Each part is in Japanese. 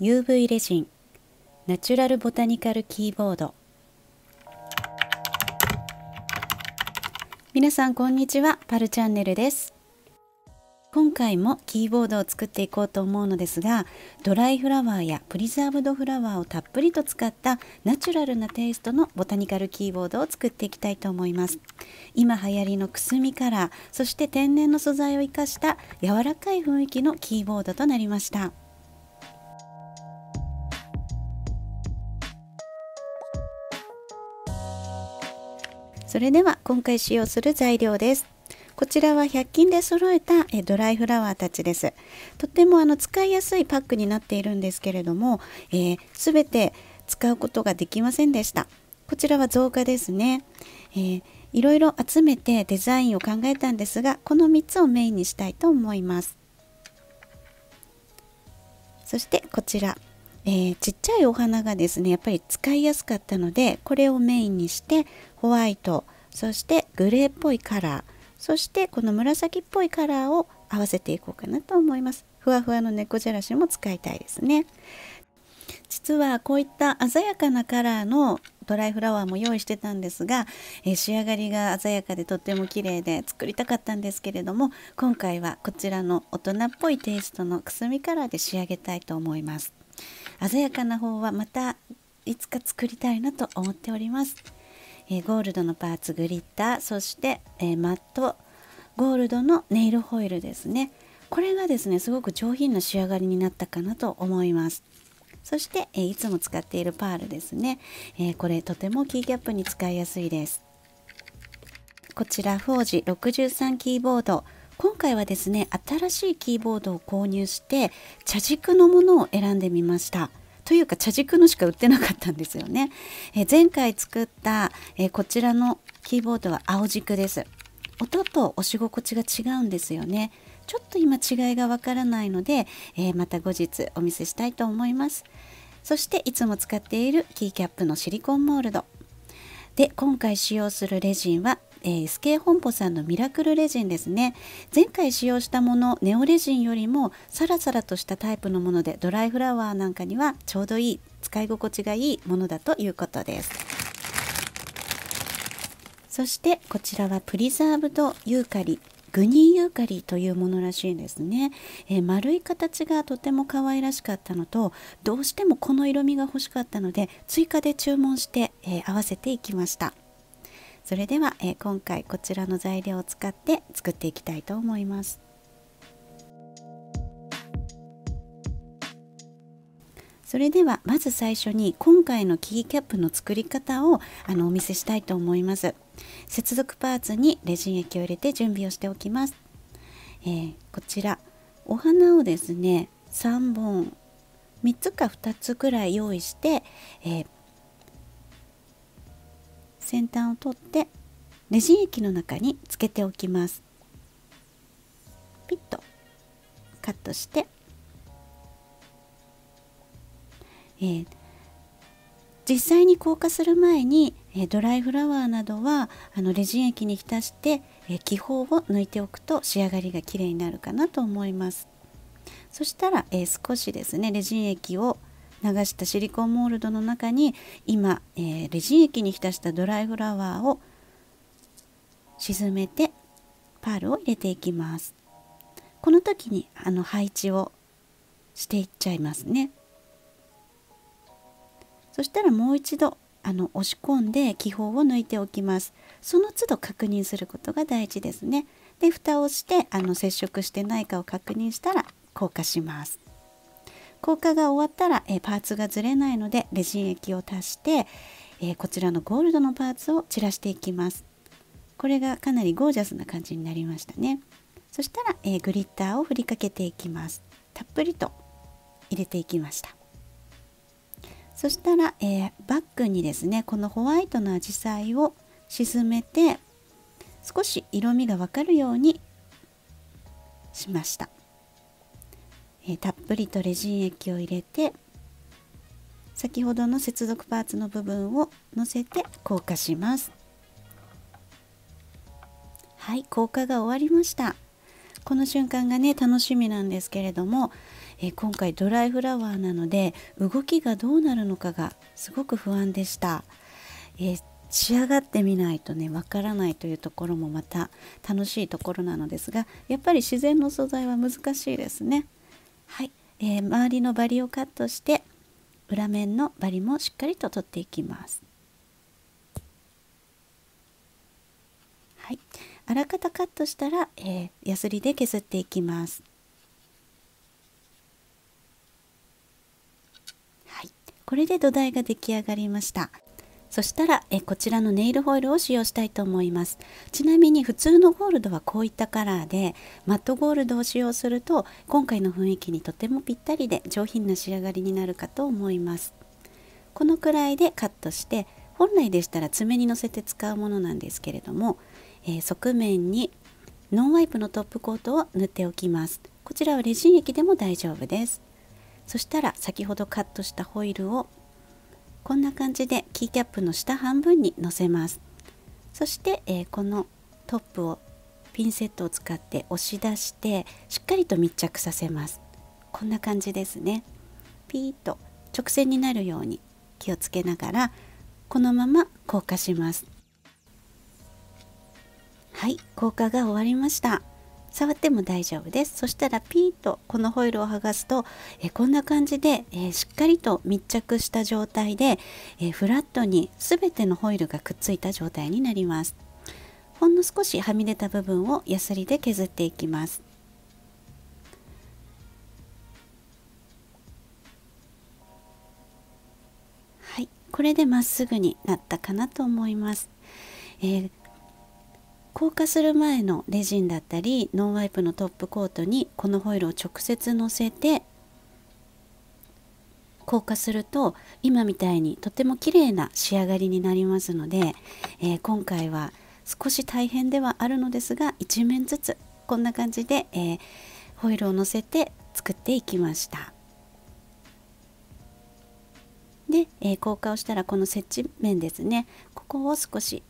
UV レジンナチュラルボタニカルキーボード皆さんこんにちはパルチャンネルです今回もキーボードを作っていこうと思うのですがドライフラワーやプリザーブドフラワーをたっぷりと使ったナチュラルなテイストのボタニカルキーボードを作っていきたいと思います今流行りのくすみカラーそして天然の素材を生かした柔らかい雰囲気のキーボードとなりましたそれでは今回使用する材料です。こちらは100均で揃えたえドライフラワーたちです。とってもあの使いやすいパックになっているんですけれども、えー、全て使うことができませんでした。こちらは造花ですね。えーいろいろ集めてデザインを考えたんですがこの3つをメインにしたいと思いますそしてこちら、えー、ちっちゃいお花がですねやっぱり使いやすかったのでこれをメインにしてホワイトそしてグレーっぽいカラーそしてこの紫っぽいカラーを合わせていこうかなと思いますふわふわの猫じゃらしも使いたいですね実はこういった鮮やかなカラーのドライフラワーも用意してたんですが、えー、仕上がりが鮮やかでとっても綺麗で作りたかったんですけれども今回はこちらの大人っぽいテイストのくすみカラーで仕上げたいと思います鮮やかな方はまたいつか作りたいなと思っておりますえー、ゴールドのパーツグリッターそして、えー、マットゴールドのネイルホイルですねこれがですねすごく上品な仕上がりになったかなと思いますそして、えー、いつも使っているパールですね、えー、これとてもキーキャップに使いやすいですこちらフォージ63キーボード今回はですね新しいキーボードを購入して茶軸のものを選んでみましたというか茶軸のしか売ってなかったんですよね。え前回作った、えこちらのキーボードは青軸です。音と押し心地が違うんですよね。ちょっと今違いがわからないので、えー、また後日お見せしたいと思います。そしていつも使っているキーキャップのシリコンモールド。で、今回使用するレジンはえー、スケ本舗さんのミラクルレジンですね前回使用したものネオレジンよりもサラサラとしたタイプのものでドライフラワーなんかにはちょうどいい使い心地がいいものだということですそしてこちらはプリザーブドユーカリグニーユーカリというものらしいんですね、えー、丸い形がとても可愛らしかったのとどうしてもこの色味が欲しかったので追加で注文して、えー、合わせていきましたそれでは、え今回こちらの材料を使って作っていきたいと思いますそれではまず最初に今回のキーキャップの作り方をあのお見せしたいと思います接続パーツにレジン液を入れて準備をしておきます、えー、こちらお花をですね3本3つか2つくらい用意して、えー、先端を取ってレジン液の中につけておきますピッとカットして、えー、実際に硬化する前に、えドライフラワーなどはあのレジン液に浸して、え気泡を抜いておくと仕上がりがきれいになるかなと思いますそしたら、えー、少しですねレジン液を流したシリコンモールドの中に今、えー、レジン液に浸したドライフラワーを沈めてパールを入れていきますこの時にあの配置をしていっちゃいますねそしたらもう一度あの押し込んで気泡を抜いておきますその都度確認することが大事ですねで蓋をしてあの接触してないかを確認したら硬化します硬化が終わったら、えパーツがずれないのでレジン液を足して、えこちらのゴールドのパーツを散らしていきますこれがかなりゴージャスな感じになりましたねそしたら、えグリッターを振りかけていきますたっぷりと入れていきましたそしたら、えー、バッグにですねこのホワイトのアジサイを沈めて少し色味がわかるようにしました。えたっぷりとレジン液を入れて先ほどの接続パーツの部分を乗せて硬化しますはい硬化が終わりましたこの瞬間がね楽しみなんですけれども、え今回ドライフラワーなので動きがどうなるのかがすごく不安でした、え仕上がってみないとねわからないというところもまた楽しいところなのですがやっぱり自然の素材は難しいですねはい、えー、周りのバリをカットして裏面のバリもしっかりと取っていきます。はい、あらかたカットしたら、えー、ヤスリで削っていきます。はい、これで土台が出来上がりました。そしたらえこちらのネイルホイルを使用したいと思いますちなみに普通のゴールドはこういったカラーでマットゴールドを使用すると今回の雰囲気にとてもぴったりで上品な仕上がりになるかと思いますこのくらいでカットして本来でしたら爪にのせて使うものなんですけれども、えー、側面にノンワイプのトップコートを塗っておきますこちらはレジン液でも大丈夫ですそしたら先ほどカットしたホイルをこんな感じでキーキャップの下半分にのせますそして、えー、このトップをピンセットを使って押し出してしっかりと密着させますこんな感じですねピーと直線になるように気をつけながらこのまま硬化しますはい硬化が終わりました触っても大丈夫ですそしたらピーとこのホイールを剥がすとえこんな感じで、えしっかりと密着した状態で、えフラットに全てのホイールがくっついた状態になりますほんの少しはみ出た部分をヤスリで削っていきますはいこれでまっすぐになったかなと思います、えー硬化する前のレジンだったりノンワイプのトップコートにこのホイルを直接のせて硬化すると今みたいにとても綺麗な仕上がりになりますので、えー、今回は少し大変ではあるのですが1面ずつこんな感じで、えー、ホイルをのせて作っていきました。で、えー、硬化をしたらこの接地面ですねここを少し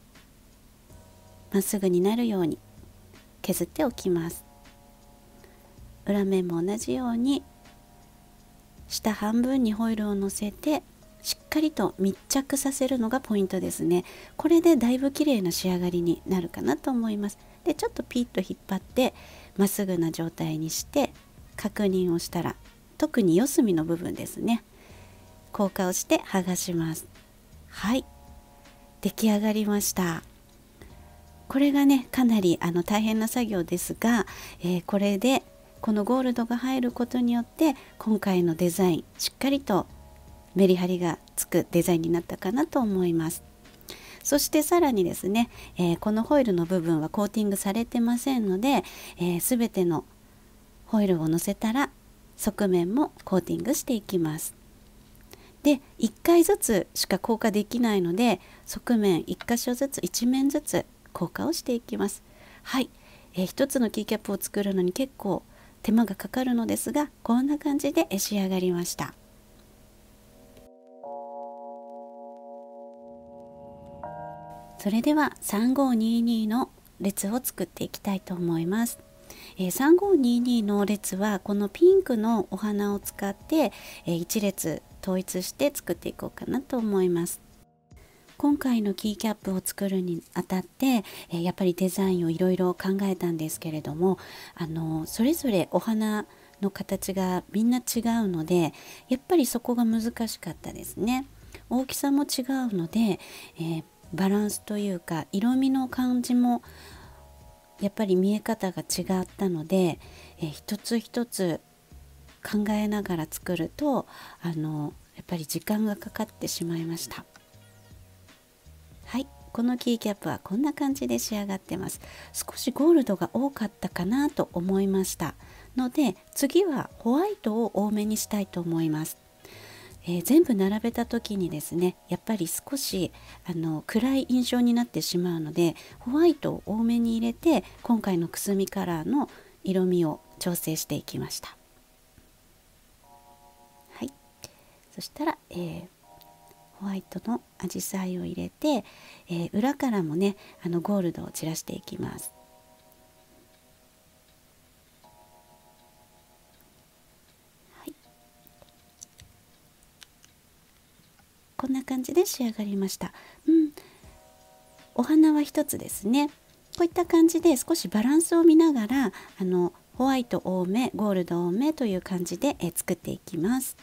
まっすぐになるように削っておきます裏面も同じように下半分にホイルをのせてしっかりと密着させるのがポイントですねこれでだいぶ綺麗な仕上がりになるかなと思いますでちょっとピッと引っ張ってまっすぐな状態にして確認をしたら特に四隅の部分ですね硬化をして剥がしますはい出来上がりましたこれがねかなりあの大変な作業ですが、えー、これでこのゴールドが入ることによって今回のデザインしっかりとメリハリがつくデザインになったかなと思います。そしてさらにですね、えー、このホイルの部分はコーティングされてませんので、えー、全てのホイルをのせたら側面もコーティングしていきます。で1回ずつしか硬化できないので側面1箇所ずつ1面ずつ硬化をしていきますはい、えー、1つのキーキャップを作るのに結構手間がかかるのですがこんな感じで仕上がりましたそれでは3522の列を作っていきたいと思います。えー、3522の列はこのピンクのお花を使って、えー、1列統一して作っていこうかなと思います。今回のキーキャップを作るにあたって、えやっぱりデザインをいろいろ考えたんですけれどもあのそれぞれお花の形がみんな違うのでやっぱりそこが難しかったですね。大きさも違うので、えー、バランスというか色味の感じもやっぱり見え方が違ったので、えー、一つ一つ考えながら作るとあのやっぱり時間がかかってしまいました。このキーキャップはこんな感じで仕上がってます少しゴールドが多かったかなと思いましたので次はホワイトを多めにしたいと思いますえー、全部並べた時にですねやっぱり少しあの暗い印象になってしまうのでホワイトを多めに入れて今回のくすみカラーの色味を調整していきました。はい、そしたら、えー、ホワイトの紫陽花を入れて、えー、裏からもねあのゴールドを散らしていきます。こんな感じで仕上がりました。うん、お花は一つですね。こういった感じで少しバランスを見ながらあのホワイト多めゴールド多めという感じで、え作っていきます。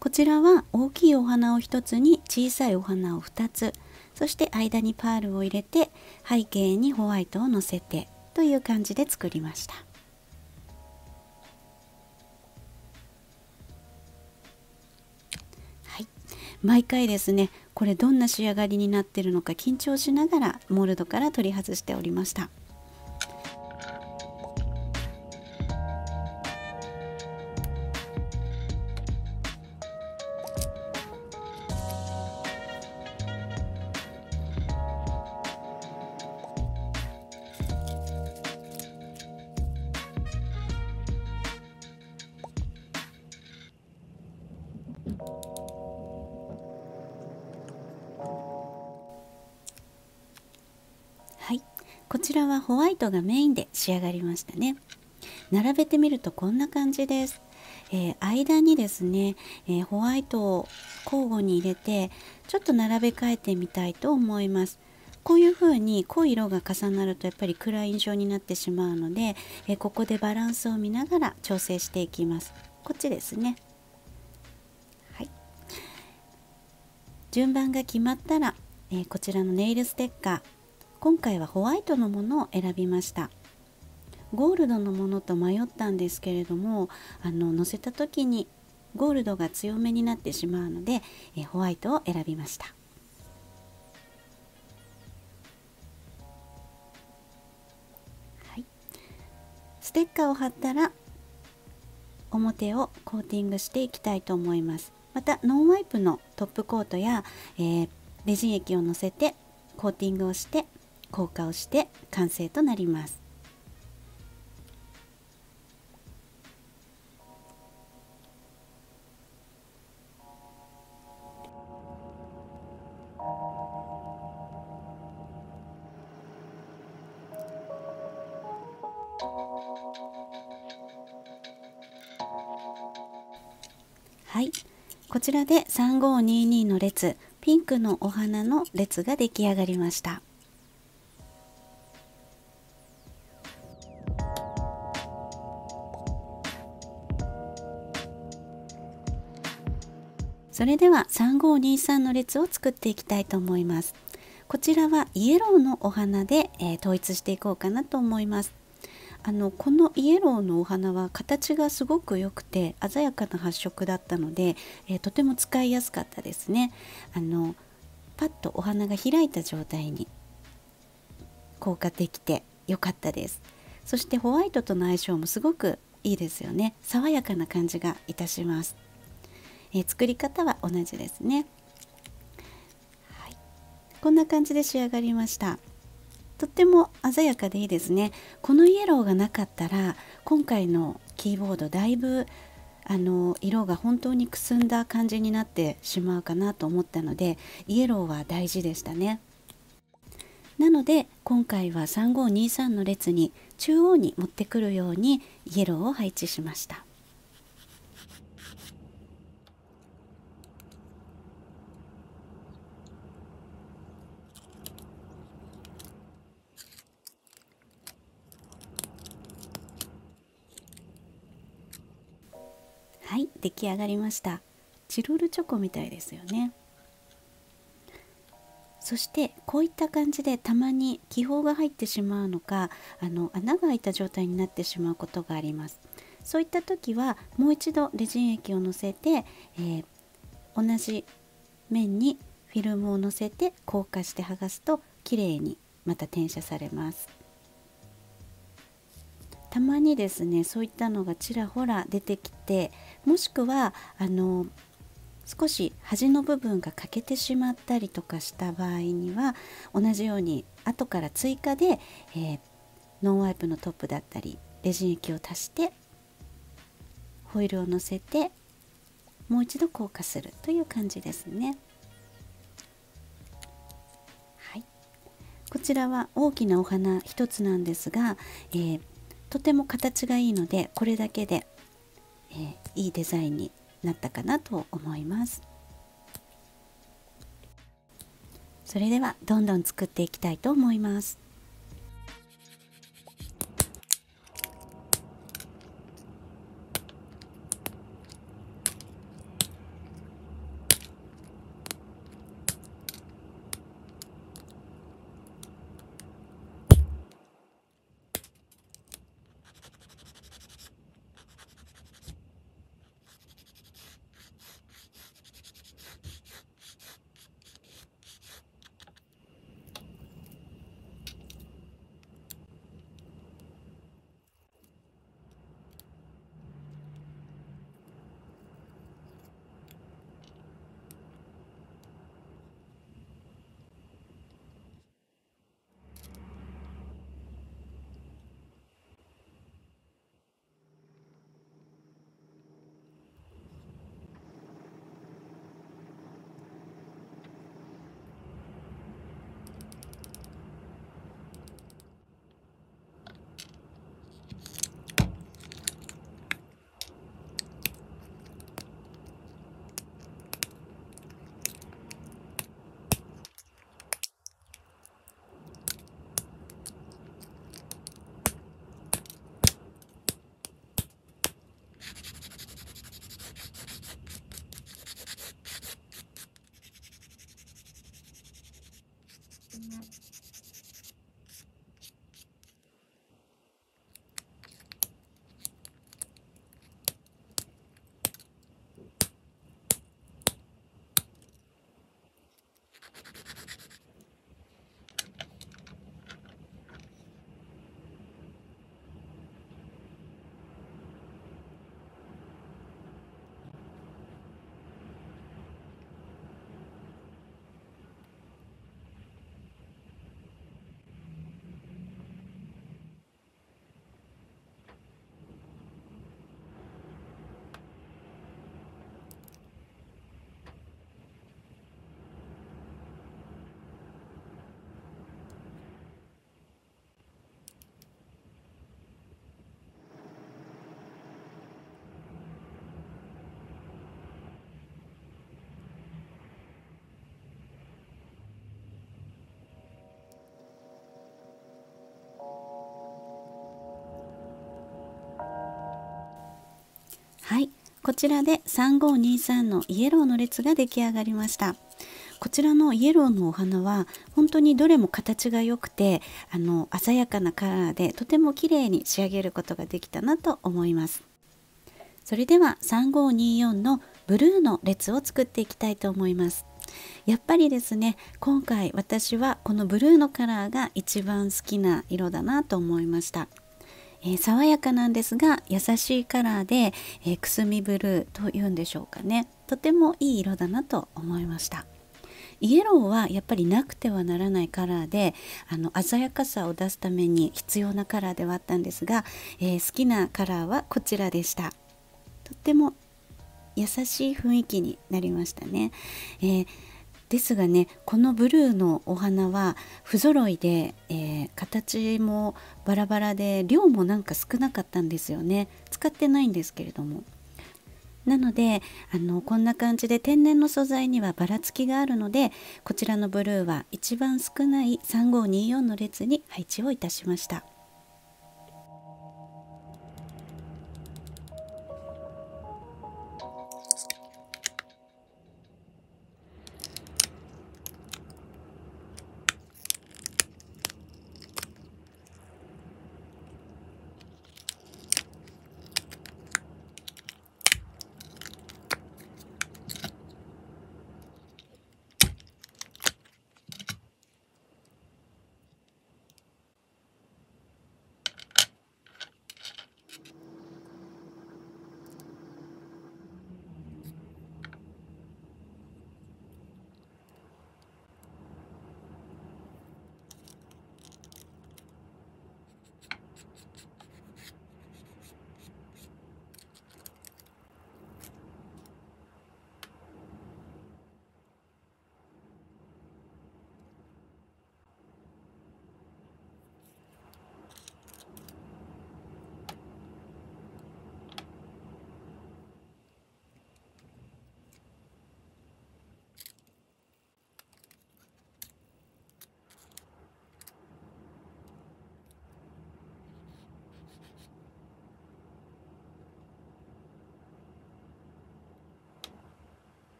こちらは大きいお花を1つに小さいお花を2つそして間にパールを入れて背景にホワイトをのせてという感じで作りました。はい、毎回ですねこれどんな仕上がりになってるのか緊張しながらモルドから取り外しておりました。こちらはホワイトがメインで仕上がりましたね並べてみるとこんな感じです、えー、間にですね、えー、ホワイトを交互に入れてちょっと並べ替えてみたいと思いますこういう風に濃い色が重なるとやっぱり暗い印象になってしまうので、えー、ここでバランスを見ながら調整していきますこっちですねはい順番が決まったら、えこちらのネイルステッカー今回はホワイトのものを選びましたゴールドのものと迷ったんですけれどもあの乗せた時にゴールドが強めになってしまうのでえホワイトを選びましたはい。ステッカーを貼ったら表をコーティングしていきたいと思いますまたノンワイプのトップコートや、えー、レジン液をのせてコーティングをして硬化をして完成となりますはいこちらで3522の列ピンクのお花の列が出来上がりました。それでは3523の列を作っていきたいと思いますこちらはイエローのお花で、えー、統一していこうかなと思いますあのこのイエローのお花は形がすごく良くて鮮やかな発色だったので、えー、とても使いやすかったですねあのパッとお花が開いた状態に効果できて良かったですそしてホワイトとの相性もすごくいいですよね爽やかな感じがいたしますえー、作り方は同じですね、はい、こんな感じで仕上がりましたとっても鮮やかでいいですねこのイエローがなかったら今回のキーボードだいぶあの色が本当にくすんだ感じになってしまうかなと思ったのでイエローは大事でしたねなので今回は3523の列に中央に持ってくるようにイエローを配置しました。出来上がりましたチロルチョコみたいですよねそしてこういった感じでたまに気泡が入ってしまうのかあの穴が開いた状態になってしまうことがありますそういった時はもう一度レジン液をのせて、えー、同じ面にフィルムをのせて硬化して剥がすときれいにまた転写されますたまにですねそういったのがちらほら出てきてもしくはあの少し端の部分が欠けてしまったりとかした場合には同じように後から追加で、えー、ノンワイプのトップだったりレジン液を足してホイルをのせてもう一度硬化するという感じですね。はい、こちらは大きなお花一つなんですが、えー、とても形がいいのでこれだけで、えー、いいデザインになったかなと思いますそれではどんどん作っていきたいと思いますこちらで3523のイエローの列が出来上がりましたこちらのイエローのお花は本当にどれも形が良くてあの鮮やかなカラーでとても綺麗に仕上げることができたなと思いますそれでは3524のブルーの列を作っていきたいと思いますやっぱりですね今回私はこのブルーのカラーが一番好きな色だなと思いましたえー、爽やかなんですが優しいカラーで、えー、くすみブルーというんでしょうかねとてもいい色だなと思いましたイエローはやっぱりなくてはならないカラーであの鮮やかさを出すために必要なカラーではあったんですが、えー、好きなカラーはこちらでしたとっても優しい雰囲気になりましたね、えーですがねこのブルーのお花は不揃いで、えー、形もバラバラで量もなんか少なかったんですよね使ってないんですけれども。なのであのこんな感じで天然の素材にはばらつきがあるのでこちらのブルーは一番少ない3524の列に配置をいたしました。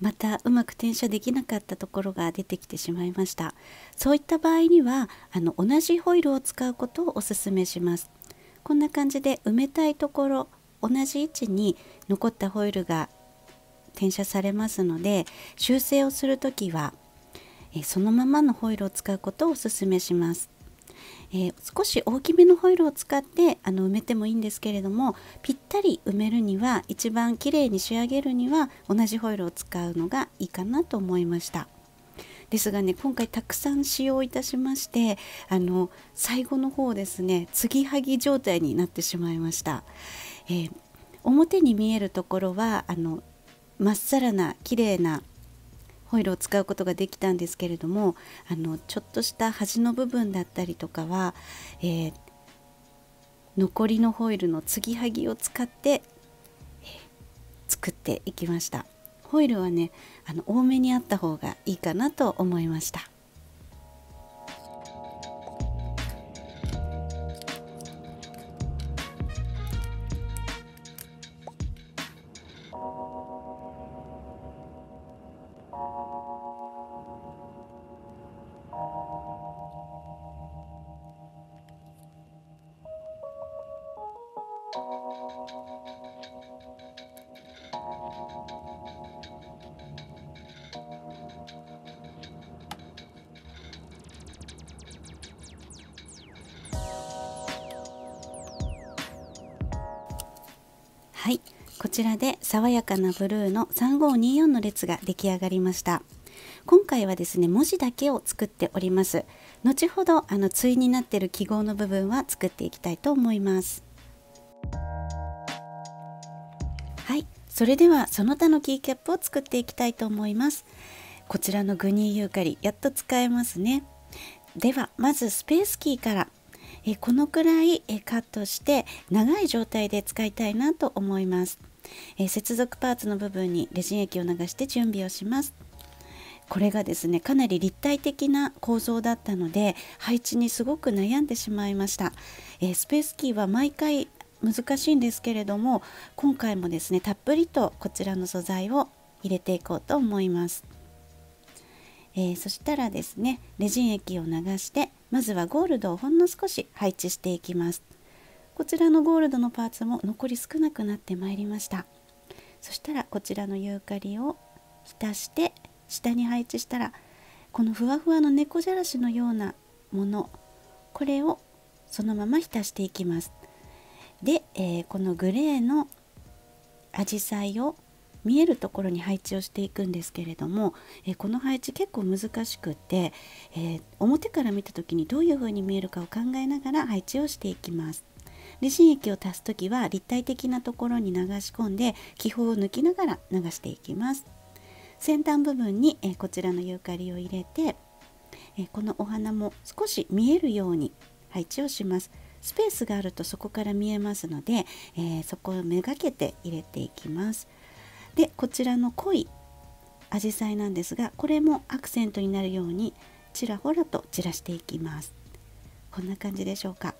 またうまく転写できなかったところが出てきてしまいましたそういった場合にはあの同じホイルを使うことをおすすめしますこんな感じで埋めたいところ同じ位置に残ったホイルが転写されますので修正をする時はそのままのホイールを使うことをおすすめしますえー、少し大きめのホイルを使ってあの埋めてもいいんですけれどもぴったり埋めるには一番きれいに仕上げるには同じホイルを使うのがいいかなと思いました。ですがね今回たくさん使用いたしましてあの最後の方ですね継ぎはぎ状態になってしまいました、えー、表に見えるところはあのまっさらな綺麗なホイルを使うことができたんですけれどもあのちょっとした端の部分だったりとかは、えー、残りのホイルの継ぎはぎを使って、えー、作っていきましたホイルはねあの多めにあった方がいいかなと思いましたこちらで爽やかなブルーの3524の列が出来上がりました今回はですね文字だけを作っております後ほどあの対になってる記号の部分は作っていきたいと思いますはいそれではその他のキーキャップを作っていきたいと思いますこちらのグニーユーカリやっと使えますねではまずスペースキーからえこのくらいえカットして長い状態で使いたいなと思いますえー、接続パーツの部分にレジン液を流して準備をしますこれがですねかなり立体的な構造だったので配置にすごく悩んでしまいました、えー、スペースキーは毎回難しいんですけれども今回もですねたっぷりとこちらの素材を入れていこうと思います、えー、そしたらですねレジン液を流してまずはゴールドをほんの少し配置していきますこちらのゴールドのパーツも残り少なくなってまいりましたそしたらこちらのユーカリを浸して下に配置したらこのふわふわの猫じゃらしのようなものこれをそのまま浸していきますで、えー、このグレーのアジサイを見えるところに配置をしていくんですけれども、えー、この配置結構難しくって、えー、表から見た時にどういう風に見えるかを考えながら配置をしていきます。ジン液を足す時は立体的なところに流し込んで気泡を抜きながら流していきます先端部分に、えこちらのユーカリを入れて、えこのお花も少し見えるように配置をしますスペースがあるとそこから見えますので、えー、そこをめがけて入れていきますでこちらの濃いアジサイなんですがこれもアクセントになるようにちらほらと散らしていきますこんな感じでしょうか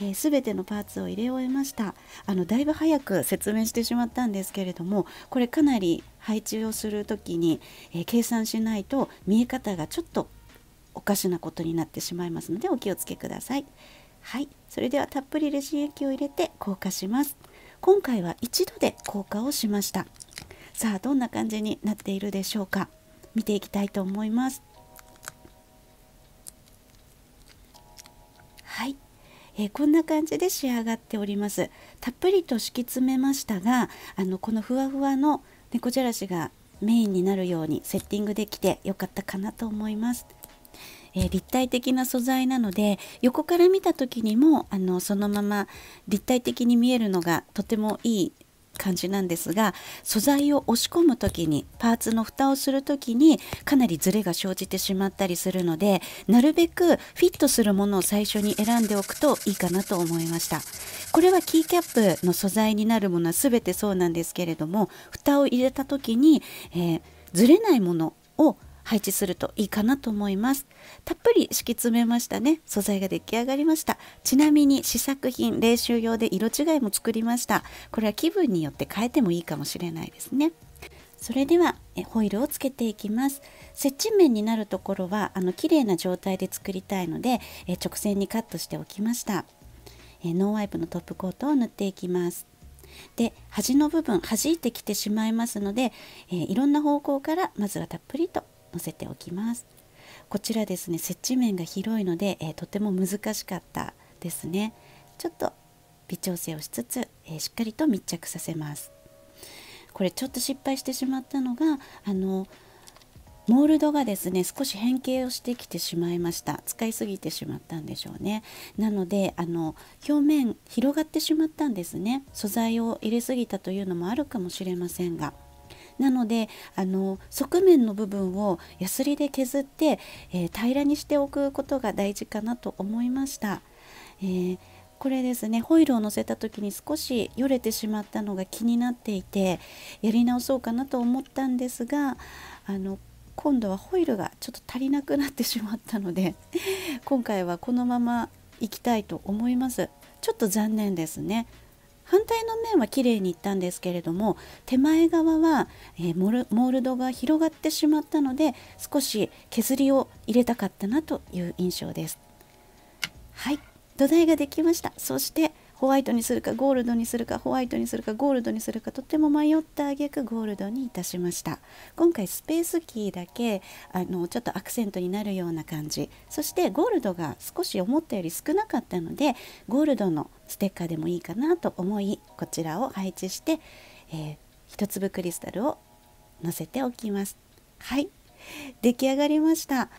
えー、全てのパーツを入れ終えましたあのだいぶ早く説明してしまったんですけれどもこれかなり配置をする時に、えー、計算しないと見え方がちょっとおかしなことになってしまいますのでお気をつけください。はい、それではたっぷりレジン液を入れて硬化します。今回は一度で硬化をしました。さあどんな感じになっているでしょうか。見ていきたいと思います。えー、こんな感じで仕上がっておりますたっぷりと敷き詰めましたがあのこのふわふわの猫じゃらしがメインになるようにセッティングできてよかったかなと思います。えー、立体的な素材なので横から見た時にもあのそのまま立体的に見えるのがとてもいい感じなんですが素材を押し込む時にパーツの蓋をする時にかなりズレが生じてしまったりするのでなるべくフィットするものを最初に選んでおくといいかなと思いましたこれはキーキャップの素材になるものは全てそうなんですけれども蓋を入れた時に、えー、ずれないものを配置するといいかなと思いますたっぷり敷き詰めましたね素材が出来上がりましたちなみに試作品練習用で色違いも作りましたこれは気分によって変えてもいいかもしれないですねそれではえホイルをつけていきます接地面になるところはあの綺麗な状態で作りたいのでえ直線にカットしておきましたえノンワイプのトップコートを塗っていきますで端の部分弾いてきてしまいますので、えいろんな方向からまずはたっぷりと載せておきますこちらですね接地面が広いので、えー、とても難しかったですねちょっと微調整をしつつ、えー、しっかりと密着させますこれちょっと失敗してしまったのがあのモールドがですね少し変形をしてきてしまいました使いすぎてしまったんでしょうねなのであの表面広がってしまったんですね素材を入れすぎたというのもあるかもしれませんがなのであの側面の部分をやすりで削って、えー、平らにしておくことが大事かなと思いました。えーこれですねホイルを乗せた時に少しよれてしまったのが気になっていてやり直そうかなと思ったんですがあの今度はホイルがちょっと足りなくなってしまったので 今回はこのままいきたいと思いますちょっと残念ですね反対の面は綺麗にいったんですけれども手前側は、えー、モールドが広がってしまったので少し削りを入れたかったなという印象です。はい土台ができましたそしてホワイトにするかゴールドにするかホワイトにするかゴールドにするかとっても迷った挙句ゴールドにいたしました今回スペースキーだけあのちょっとアクセントになるような感じそしてゴールドが少し思ったより少なかったのでゴールドのステッカーでもいいかなと思いこちらを配置して、えー、1粒クリスタルを乗せておきますはい出来上がりました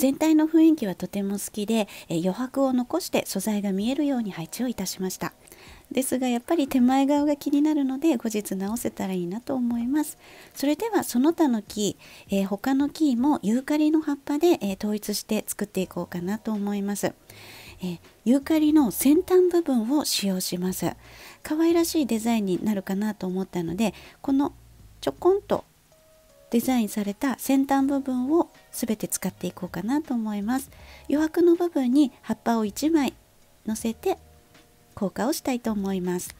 全体の雰囲気はとても好きで、え余白を残して素材が見えるように配置をいたしましたですがやっぱり手前側が気になるので後日直せたらいいなと思いますそれではその他の木、えー、他の木もユーカリの葉っぱで、えー、統一して作っていこうかなと思います、えー、ユーカリの先端部分を使用します可愛らしいデザインになるかなと思ったのでこのちょこんとデザインされた先端部分を全て使っていこうかなと思います余白の部分に葉っぱを1枚乗せて硬化をしたいと思います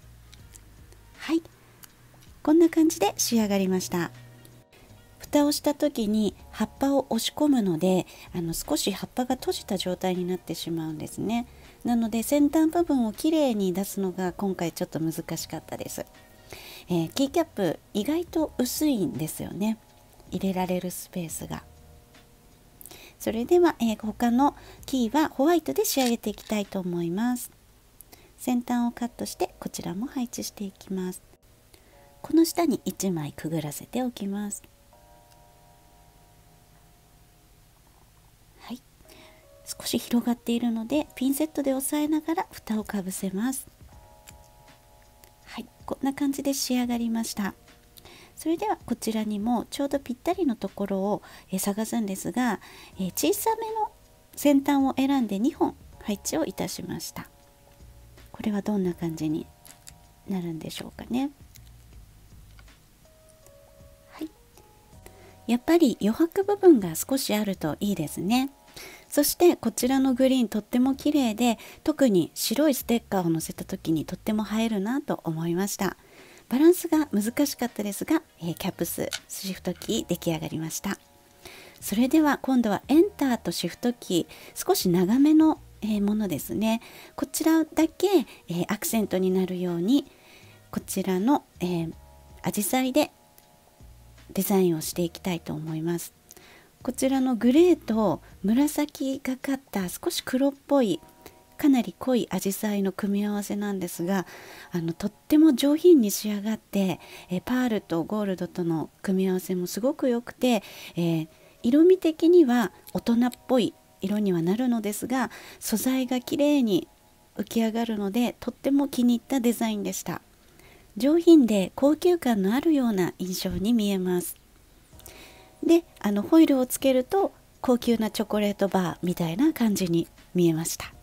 はいこんな感じで仕上がりました蓋をした時に葉っぱを押し込むのであの少し葉っぱが閉じた状態になってしまうんですねなので先端部分をきれいに出すのが今回ちょっと難しかったです、えー、キーキャップ意外と薄いんですよね入れられるスペースがそれでは、えー、他のキーはホワイトで仕上げていきたいと思います先端をカットしてこちらも配置していきますこの下に1枚くぐらせておきますはい少し広がっているのでピンセットで押さえながら蓋をかぶせますはいこんな感じで仕上がりましたそれではこちらにもちょうどぴったりのところを、え探すんですが、え小さめの先端を選んで2本配置をいたしましたこれはどんな感じになるんでしょうかねはいやっぱり余白部分が少しあるといいですねそしてこちらのグリーンとっても綺麗で特に白いステッカーをのせた時にとっても映えるなと思いました。バランスが難しかったですが、えー、キャップスシフトキー出来上がりましたそれでは今度はエンターとシフトキー少し長めの、えものですねこちらだけ、えアクセントになるようにこちらの、えー、アジサイでデザインをしていきたいと思いますこちらのグレーと紫がかった少し黒っぽいかなり濃いアジサイの組み合わせなんですがあのとっても上品に仕上がってえパールとゴールドとの組み合わせもすごく良くて、えー、色味的には大人っぽい色にはなるのですが素材が綺麗に浮き上がるのでとっても気に入ったデザインでした上品で高級感のあるような印象に見えますであのホイルをつけると高級なチョコレートバーみたいな感じに見えました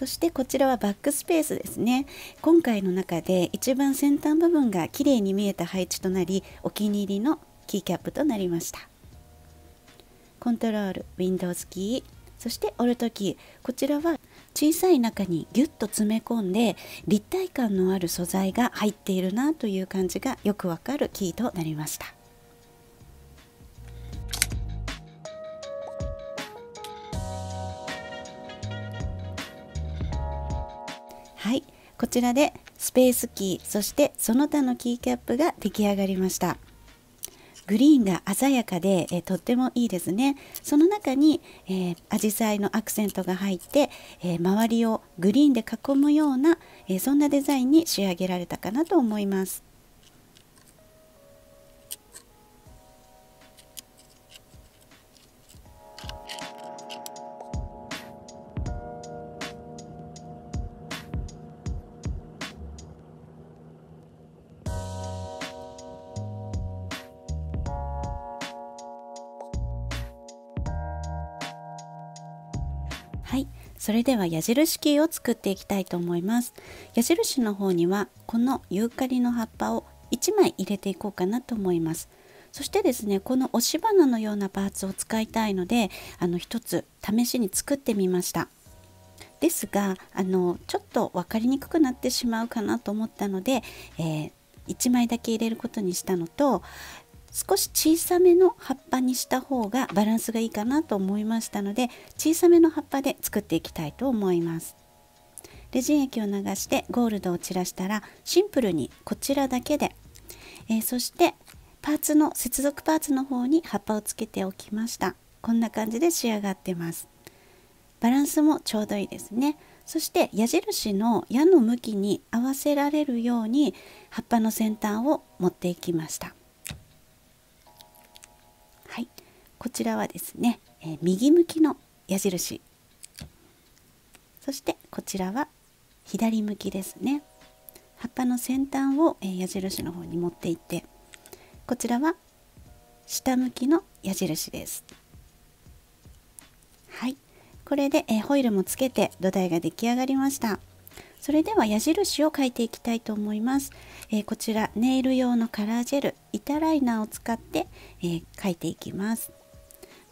そしてこちらはバックスペースですね今回の中で一番先端部分が綺麗に見えた配置となりお気に入りのキーキャップとなりましたコントロール Windows キーそして Alt キーこちらは小さい中にギュッと詰め込んで立体感のある素材が入っているなという感じがよくわかるキーとなりましたこちらでスペースキー、そしてその他のキーキャップが出来上がりました。グリーンが鮮やかで、えとってもいいですね。その中に、えー、紫陽花のアクセントが入って、えー、周りをグリーンで囲むような、えー、そんなデザインに仕上げられたかなと思います。それでは矢印キーを作っていきたいと思います矢印の方にはこのユーカリの葉っぱを1枚入れていこうかなと思いますそしてですねこの押し花のようなパーツを使いたいのであの1つ試しに作ってみましたですがあのちょっと分かりにくくなってしまうかなと思ったので、えー、1枚だけ入れることにしたのと少し小さめの葉っぱにした方がバランスがいいかなと思いましたので小さめの葉っぱで作っていきたいと思いますレジン液を流してゴールドを散らしたらシンプルにこちらだけで、えー、そしてパーツの接続パーツの方に葉っぱをつけておきましたこんな感じで仕上がってますバランスもちょうどいいですねそして矢印の矢の向きに合わせられるように葉っぱの先端を持っていきましたこちらはですね、えー、右向きの矢印そしてこちらは左向きですね葉っぱの先端を、え矢印の方に持っていってこちらは下向きの矢印ですはいこれで、えホイールもつけて土台が出来上がりましたそれでは矢印を書いていきたいと思います、えー、こちらネイル用のカラージェル板ライナーを使って、えー、描いていきます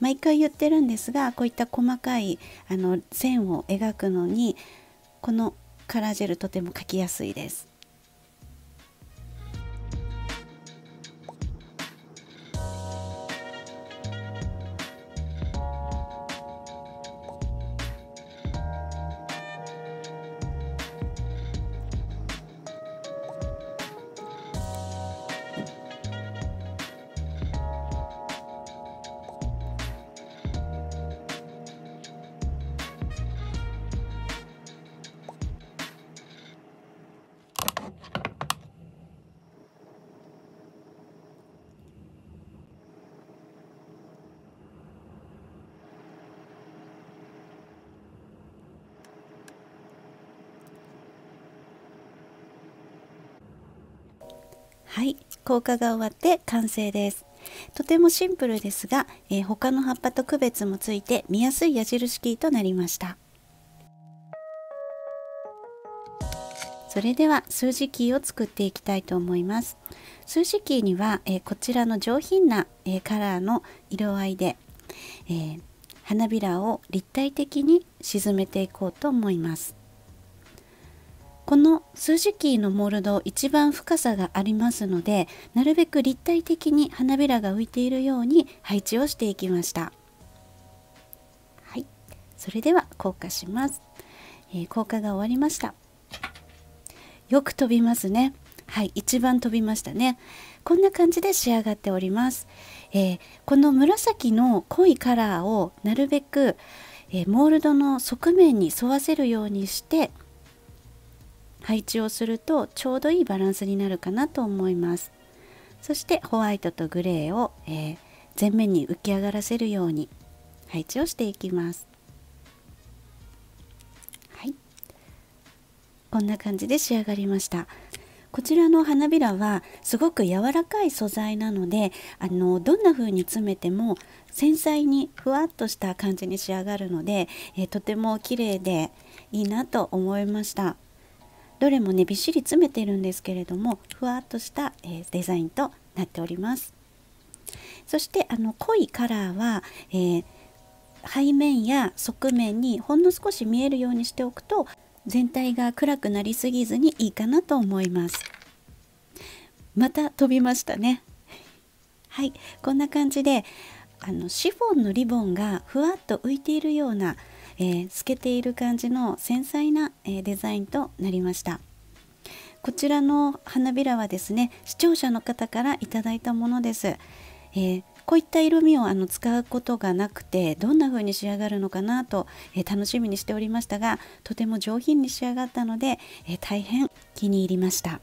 毎回言ってるんですがこういった細かいあの線を描くのにこのカラージェルとても描きやすいです。硬化が終わって完成ですとてもシンプルですが、えー、他の葉っぱと区別もついて見やすい矢印キーとなりましたそれでは数字キーを作っていきたいと思います数字キーには、えー、こちらの上品な、えー、カラーの色合いで、え花びらを立体的に沈めていこうと思いますこの数字キーのモールド一番深さがありますのでなるべく立体的に花びらが浮いているように配置をしていきましたはいそれでは硬化します、えー、硬化が終わりましたよく飛びますねはい一番飛びましたねこんな感じで仕上がっております、えー、この紫の濃いカラーをなるべく、えー、モールドの側面に沿わせるようにして配置をするとちょうどいいバランスになるかなと思いますそしてホワイトとグレーを、えー、前面に浮き上がらせるように配置をしていきますはいこんな感じで仕上がりましたこちらの花びらはすごく柔らかい素材なのであのどんな風に詰めても繊細にふわっとした感じに仕上がるので、えー、とても綺麗でいいなと思いました。どれもねびっしり詰めてるんですけれどもふわっとした、えー、デザインとなっておりますそしてあの濃いカラーは、えー、背面や側面にほんの少し見えるようにしておくと全体が暗くなりすぎずにいいかなと思いますまた飛びましたね はいこんな感じであのシフォンのリボンがふわっと浮いているようなえー、透けている感じの繊細な、えー、デザインとなりましたこちらの花びらはですね視聴者の方から頂いたものです、えー、こういった色味をあの使うことがなくてどんな風に仕上がるのかなと、え楽しみにしておりましたがとても上品に仕上がったので、え大変気に入りました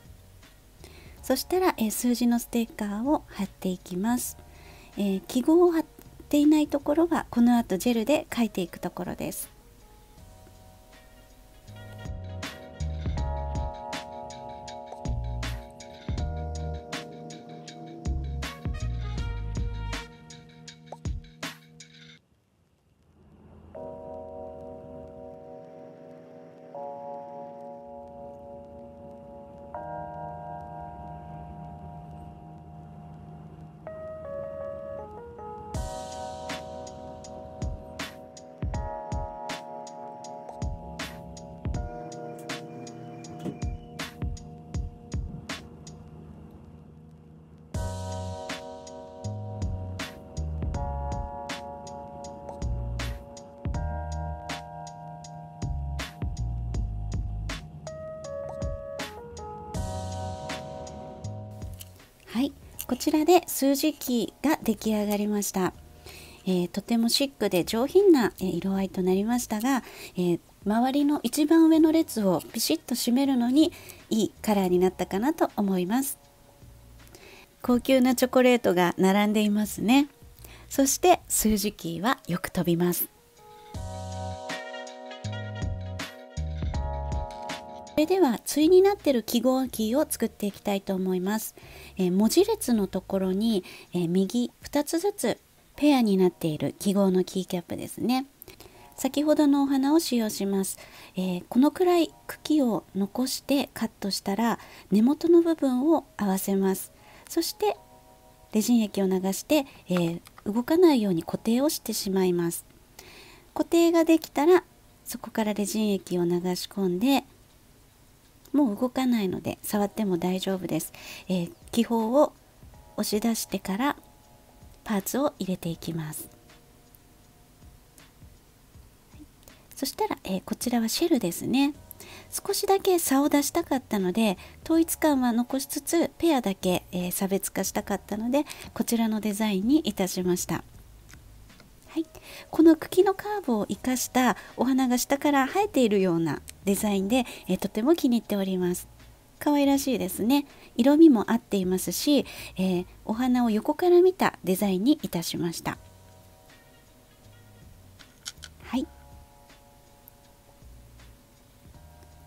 そしたら、え数字のステッカーを貼っていきます、え記号を貼っていないところはこの後ジェルで描いていくところです数字キーが出来上がりました、えー、とてもシックで上品な色合いとなりましたが、えー、周りの一番上の列をピシッと締めるのにいいカラーになったかなと思います高級なチョコレートが並んでいますねそして数字キーはよく飛びますそれでは対になってる記号キーを作っていきたいと思います、えー、文字列のところに、えー、右2つずつペアになっている記号のキーキャップですね先ほどのお花を使用します、えー、このくらい茎を残してカットしたら根元の部分を合わせますそしてレジン液を流して、え動かないように固定をしてしまいます固定ができたらそこからレジン液を流し込んでもう動かないので触っても大丈夫です、えー、気泡を押し出してからパーツを入れていきますそしたら、えー、こちらはシェルですね少しだけ差を出したかったので統一感は残しつつペアだけ、えー、差別化したかったのでこちらのデザインにいたしましたはい、この茎のカーブを生かしたお花が下から生えているようなデザインで、えとても気に入っております可愛らしいですね色味も合っていますし、えー、お花を横から見たデザインにいたしましたはい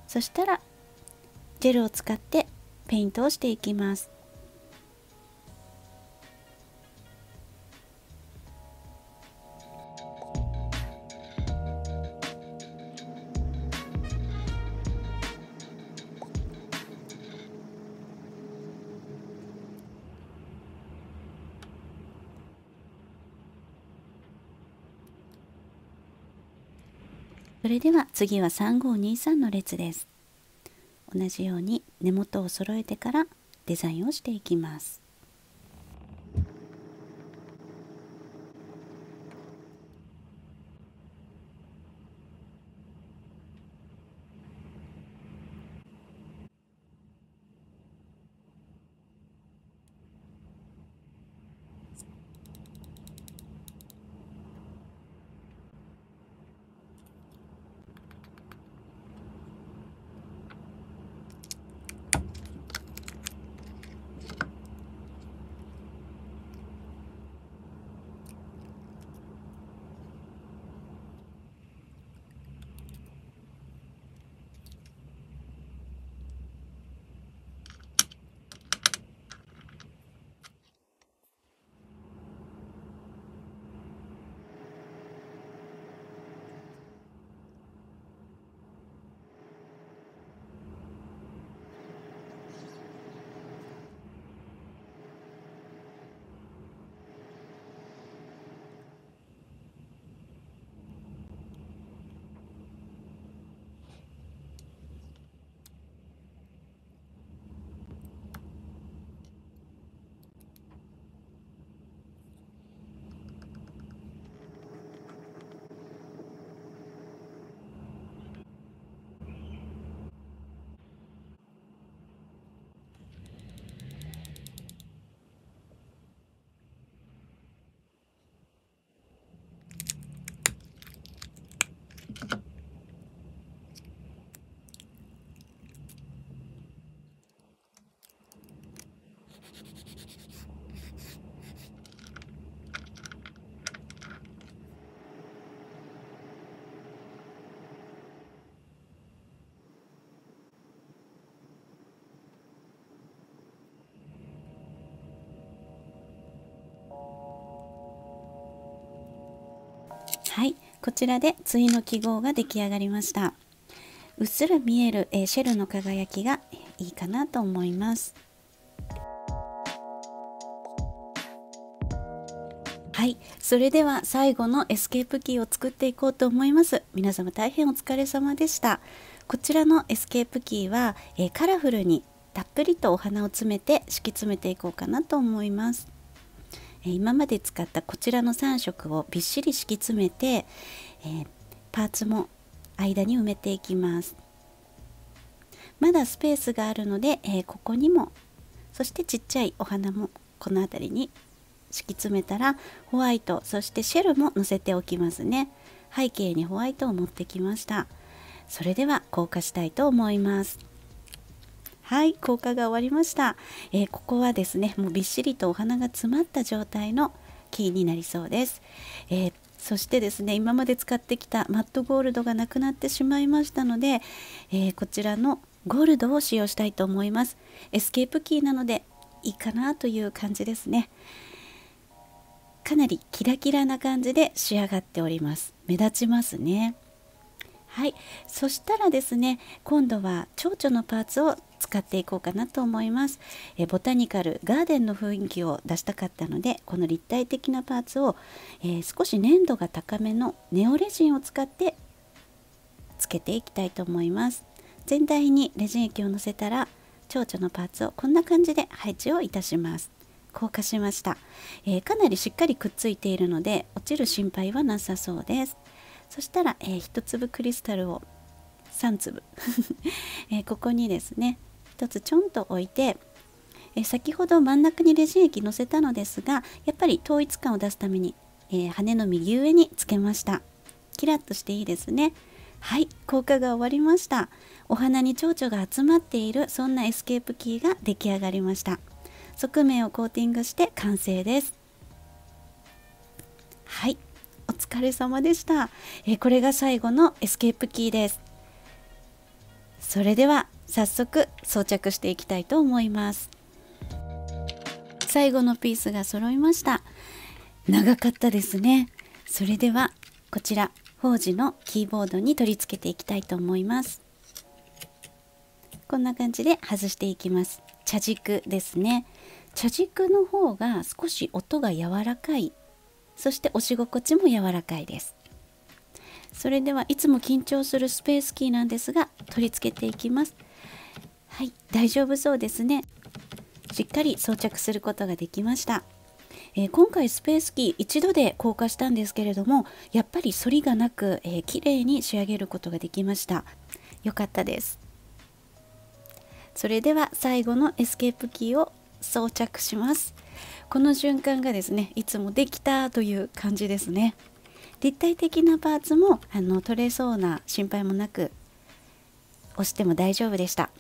そしたらジェルを使ってペイントをしていきますそれでは次は3523の列です同じように根元を揃えてからデザインをしていきますこちらで対の記号が出来上がりましたうっすら見える、えシェルの輝きがいいかなと思いますはい、それでは最後のエスケープキーを作っていこうと思います皆様大変お疲れ様でしたこちらのエスケープキーは、えカラフルにたっぷりとお花を詰めて敷き詰めていこうかなと思います今まで使ったこちらの3色をびっしり敷き詰めて、えパーツも間に埋めていきますまだスペースがあるので、えここにもそしてちっちゃいお花もこの辺りに敷き詰めたらホワイトそしてシェルものせておきますね背景にホワイトを持ってきましたそれでは硬化したいと思いますはい硬化が終わりました、えー、ここはですねもうびっしりとお花が詰まった状態のキーになりそうです、えー、そしてですね今まで使ってきたマットゴールドがなくなってしまいましたので、えー、こちらのゴールドを使用したいと思いますエスケープキーなのでいいかなという感じですねかなりキラキラな感じで仕上がっております目立ちますねはいそしたらですね今度は蝶々のパーツを使っていこうかなと思いますえボタニカルガーデンの雰囲気を出したかったのでこの立体的なパーツを、えー、少し粘度が高めのネオレジンを使ってつけていきたいと思います全体にレジン液をのせたら蝶々のパーツをこんな感じで配置をいたします硬化しました、えー、かなりしっかりくっついているので落ちる心配はなさそうですそしたら、えー、1粒クリスタルを3粒、えー、ここにですね1つちょんと置いてえ先ほど真ん中にレジン液乗せたのですがやっぱり統一感を出すために、えー、羽の右上につけましたキラッとしていいですねはい効果が終わりましたお花に蝶々が集まっているそんなエスケープキーが出来上がりました側面をコーティングして完成ですはいお疲れ様でした、えー、これが最後のエスケープキーですそれでは早速装着していきたいと思います最後のピースが揃いました長かったですねそれではこちら法事のキーボードに取り付けていきたいと思いますこんな感じで外していきます茶軸ですね茶軸の方が少し音が柔らかいそして押し心地も柔らかいですそれではいつも緊張するスペースキーなんですが取り付けていきますはい大丈夫そうですねしっかり装着することができました、えー、今回スペースキー一度で硬化したんですけれどもやっぱり反りがなく、えー、綺麗に仕上げることができました良かったですそれでは最後のエスケープキーを装着しますこの瞬間がですねいつもできたという感じですね立体的なパーツもあの取れそうな心配もなく押しても大丈夫でした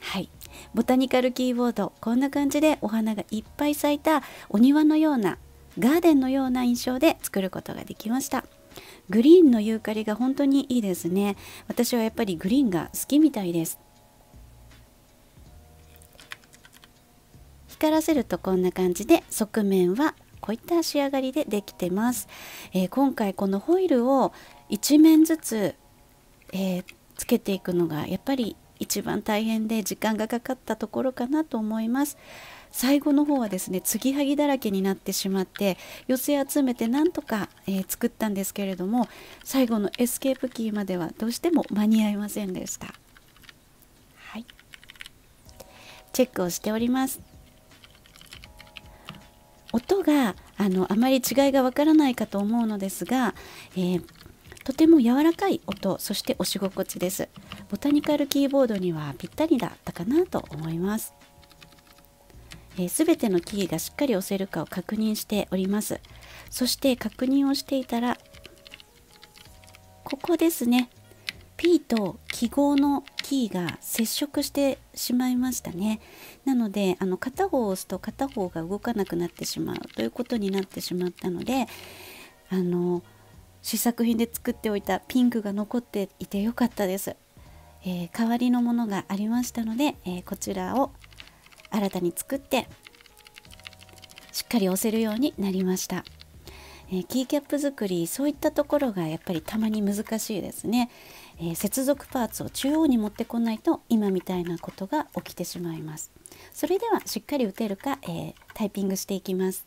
はいボタニカルキーボードこんな感じでお花がいっぱい咲いたお庭のようなガーデンのような印象で作ることができましたグリーンのユーカリが本当にいいですね私はやっぱりグリーンが好きみたいです光らせるとこんな感じで側面はこういった仕上がりでできてます、えー、今回このホイルを1面ずつ、えー、つけていくのがやっぱり一番大変で時間がかかったところかなと思います。最後の方はですね継ぎはぎだらけになってしまって寄せ集めてなんとか、えー、作ったんですけれども最後のエスケープキーまではどうしても間に合いませんでした。はい、チェックをしております。音があのあまり違いがわからないかと思うのですが、えーとても柔らかい音そして押し心地ですボタニカルキーボードにはぴったりだったかなと思いますえー、全てのキーがしっかり押せるかを確認しておりますそして確認をしていたらここですね P と記号のキーが接触してしまいましたねなのであの片方を押すと片方が動かなくなってしまうということになってしまったのであの試作品で作っておいたピンクが残っていてよかったです、えー、代わりのものがありましたので、えー、こちらを新たに作ってしっかり押せるようになりました、えー、キーキャップ作りそういったところがやっぱりたまに難しいですね、え接続パーツを中央に持ってこないと今みたいなことが起きてしまいますそれではしっかり打てるか、えタイピングしていきます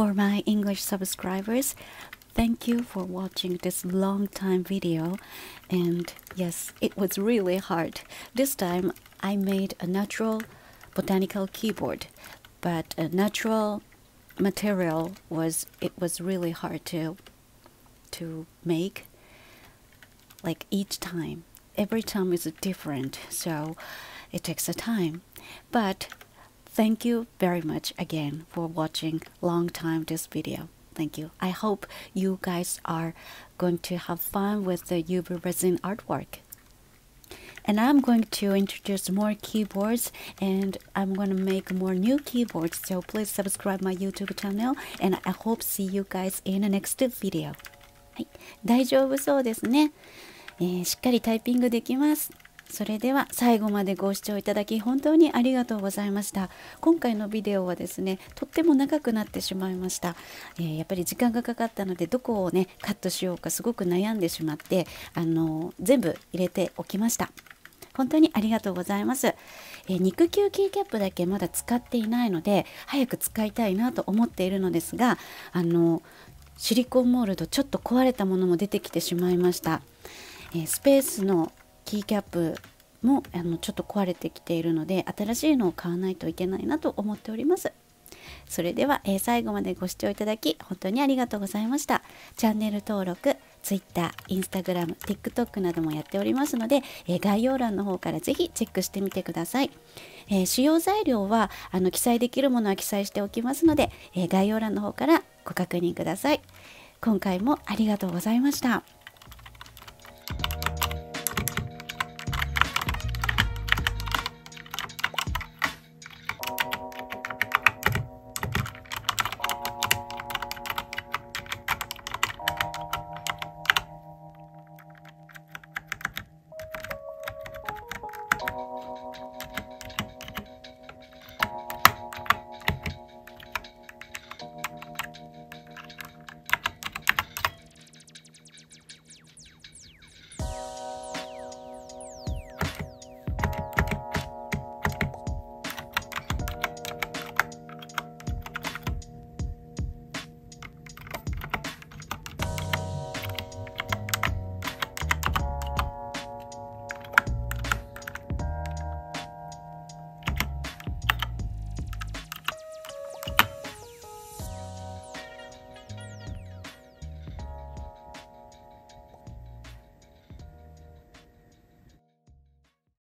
For my English subscribers, thank you for watching this long time video. And yes, it was really hard. This time I made a natural botanical keyboard, but a natural material was it was really hard to to make like each time every time is different so it takes a time but Thank you very much again for watching long time this video. Thank you. I hope you guys are going to have fun with the Yubu resin artwork. And I'm going to introduce more keyboards and I'm going to make more new keyboards. So please subscribe my YouTube channel and I hope see you guys in the next video. はい、大丈夫そうですね、えー、しっかりタイピングできます。それでは最後までご視聴いただき本当にありがとうございました今回のビデオはですねとっても長くなってしまいました、えー、やっぱり時間がかかったのでどこをねカットしようかすごく悩んでしまってあのー、全部入れておきました本当にありがとうございます、え肉球キーキャップだけまだ使っていないので早く使いたいなと思っているのですがあのシリコンモールドちょっと壊れたものも出てきてしまいました、えスペースのキーキャップもあのちょっと壊れてきているので新しいのを買わないといけないなと思っておりますそれでは、えー、最後までご視聴いただき本当にありがとうございましたチャンネル登録 Twitter、Instagram、TikTok などもやっておりますので、えー、概要欄の方からぜひチェックしてみてください、えー、主要材料はあの記載できるものは記載しておきますので、え概要欄の方からご確認ください今回もありがとうございました。